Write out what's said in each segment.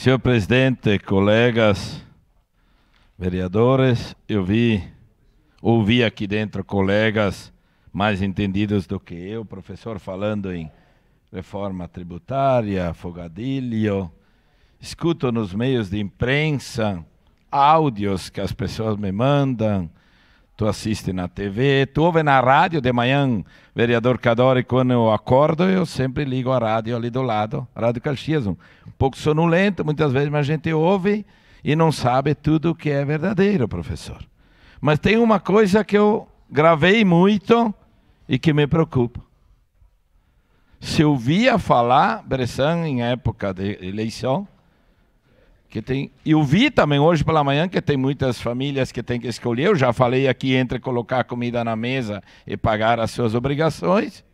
Senhor presidente, colegas, vereadores, eu vi, ouvi aqui dentro colegas mais entendidos do que eu, professor falando em reforma tributária, fogadilho, escuto nos meios de imprensa áudios que as pessoas me mandam, tu assiste na TV, tu ouve na rádio de manhã, vereador Cadore, quando eu acordo, eu sempre ligo a rádio ali do lado, Rádio Caxias, um pouco sonolento muitas vezes, mas a gente ouve e não sabe tudo o que é verdadeiro, professor. Mas tem uma coisa que eu gravei muito e que me preocupa. Se eu via falar, Bressan, em época de eleição, que tem. Eu vi também hoje pela manhã que tem muitas famílias que têm que escolher. Eu já falei aqui entre colocar comida na mesa e pagar as suas obrigações.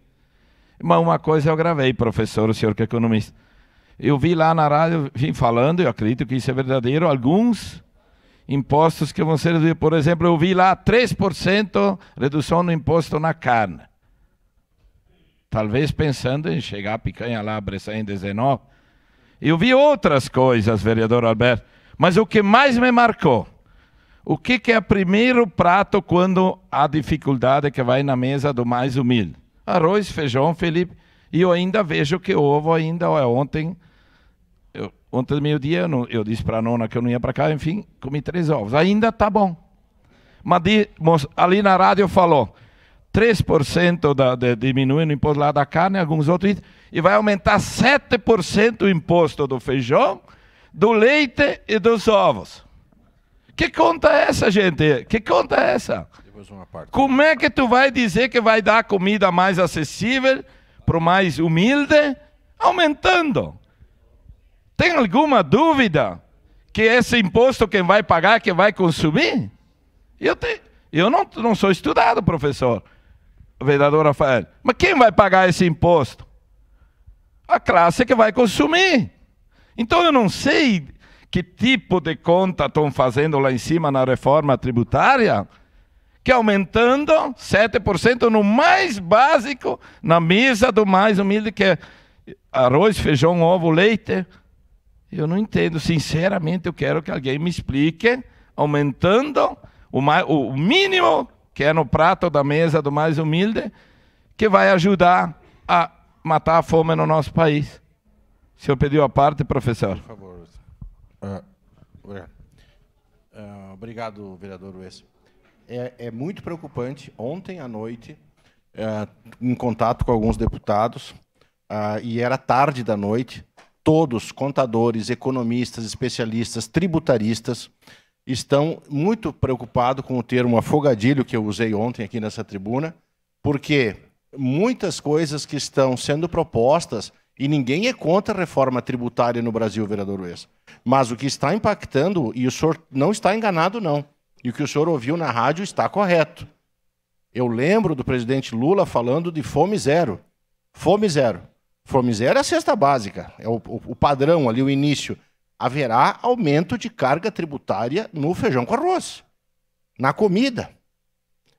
Mas uma coisa eu gravei, professor, o senhor que é economista. Eu vi lá na rádio, vim falando, eu acredito que isso é verdadeiro, alguns impostos que vão ser reduzidos. Por exemplo, eu vi lá 3% redução no imposto na carne. Talvez pensando em chegar a picanha lá, a em 19 eu vi outras coisas, vereador Alberto, mas o que mais me marcou, o que, que é o primeiro prato quando há dificuldade que vai na mesa do mais humilde? Arroz, feijão, Felipe, e eu ainda vejo que ovo ainda é ontem, eu, ontem meio-dia eu, eu disse para a nona que eu não ia para cá, enfim, comi três ovos, ainda tá bom. Mas ali na rádio falou, 3% da, de, diminuindo o imposto lá da carne, alguns outros, e vai aumentar 7% o imposto do feijão, do leite e dos ovos. Que conta é essa, gente? Que conta é essa? Como é que tu vai dizer que vai dar comida mais acessível para o mais humilde? Aumentando. Tem alguma dúvida que esse imposto quem vai pagar, quem vai consumir? Eu, te, eu não, não sou estudado, professor o vereador Rafael, mas quem vai pagar esse imposto? A classe que vai consumir. Então eu não sei que tipo de conta estão fazendo lá em cima na reforma tributária, que aumentando 7% no mais básico, na mesa do mais humilde, que é arroz, feijão, ovo, leite. Eu não entendo. Sinceramente, eu quero que alguém me explique, aumentando o, mais, o mínimo que é no prato da mesa do mais humilde, que vai ajudar a matar a fome no nosso país. O senhor pediu a parte, professor. Por favor. Uh, obrigado. vereador Wes. É, é, muito preocupante. Ontem à noite, uh, em contato com alguns deputados, e era tarde da noite, todos, contadores, economistas, especialistas, tributaristas, estão muito preocupados com o termo afogadilho que eu usei ontem aqui nessa tribuna, porque muitas coisas que estão sendo propostas e ninguém é contra a reforma tributária no Brasil, vereador Wes. Mas o que está impactando, e o senhor não está enganado, não. E o que o senhor ouviu na rádio está correto. Eu lembro do presidente Lula falando de fome zero. Fome zero. Fome zero é a cesta básica, é o, o padrão ali, o início haverá aumento de carga tributária no feijão com arroz, na comida,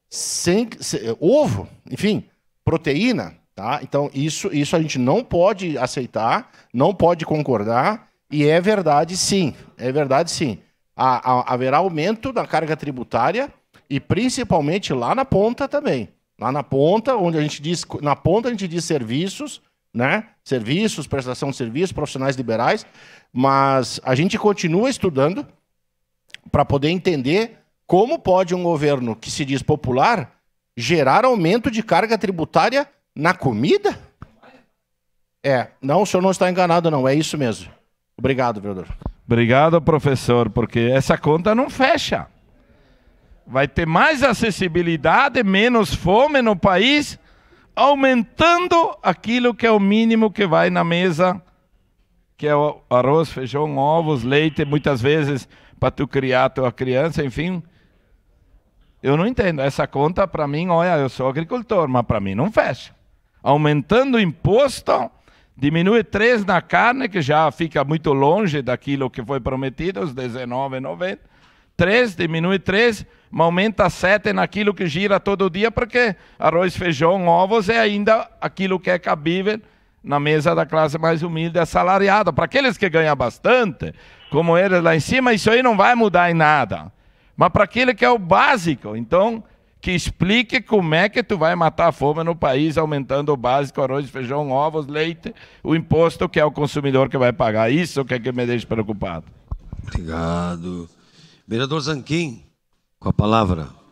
sem, sem, eh, ovo, enfim, proteína. Tá? Então, isso, isso a gente não pode aceitar, não pode concordar, e é verdade sim, é verdade sim. A, a, haverá aumento da carga tributária e principalmente lá na ponta também. Lá na ponta, onde a gente diz, na ponta a gente diz serviços, né? Serviços, prestação de serviços, profissionais liberais, mas a gente continua estudando para poder entender como pode um governo que se diz popular gerar aumento de carga tributária na comida? É, não, o senhor não está enganado, não, é isso mesmo. Obrigado, vereador. Obrigado, professor, porque essa conta não fecha. Vai ter mais acessibilidade, menos fome no país aumentando aquilo que é o mínimo que vai na mesa, que é o arroz, feijão, ovos, leite, muitas vezes para tu criar tua criança, enfim. Eu não entendo. Essa conta, para mim, olha, eu sou agricultor, mas para mim não fecha. Aumentando o imposto, diminui 3 na carne, que já fica muito longe daquilo que foi prometido, os 19,90 3, diminui 3, aumenta 7 naquilo que gira todo dia, porque arroz, feijão, ovos é ainda aquilo que é cabível na mesa da classe mais humilde, assalariada. Para aqueles que ganham bastante, como eles lá em cima, isso aí não vai mudar em nada. Mas para aquele que é o básico, então, que explique como é que tu vai matar a fome no país aumentando o básico, arroz, feijão, ovos, leite, o imposto que é o consumidor que vai pagar. Isso que é que me deixa preocupado. Obrigado. Vereador Zanquim, com a palavra.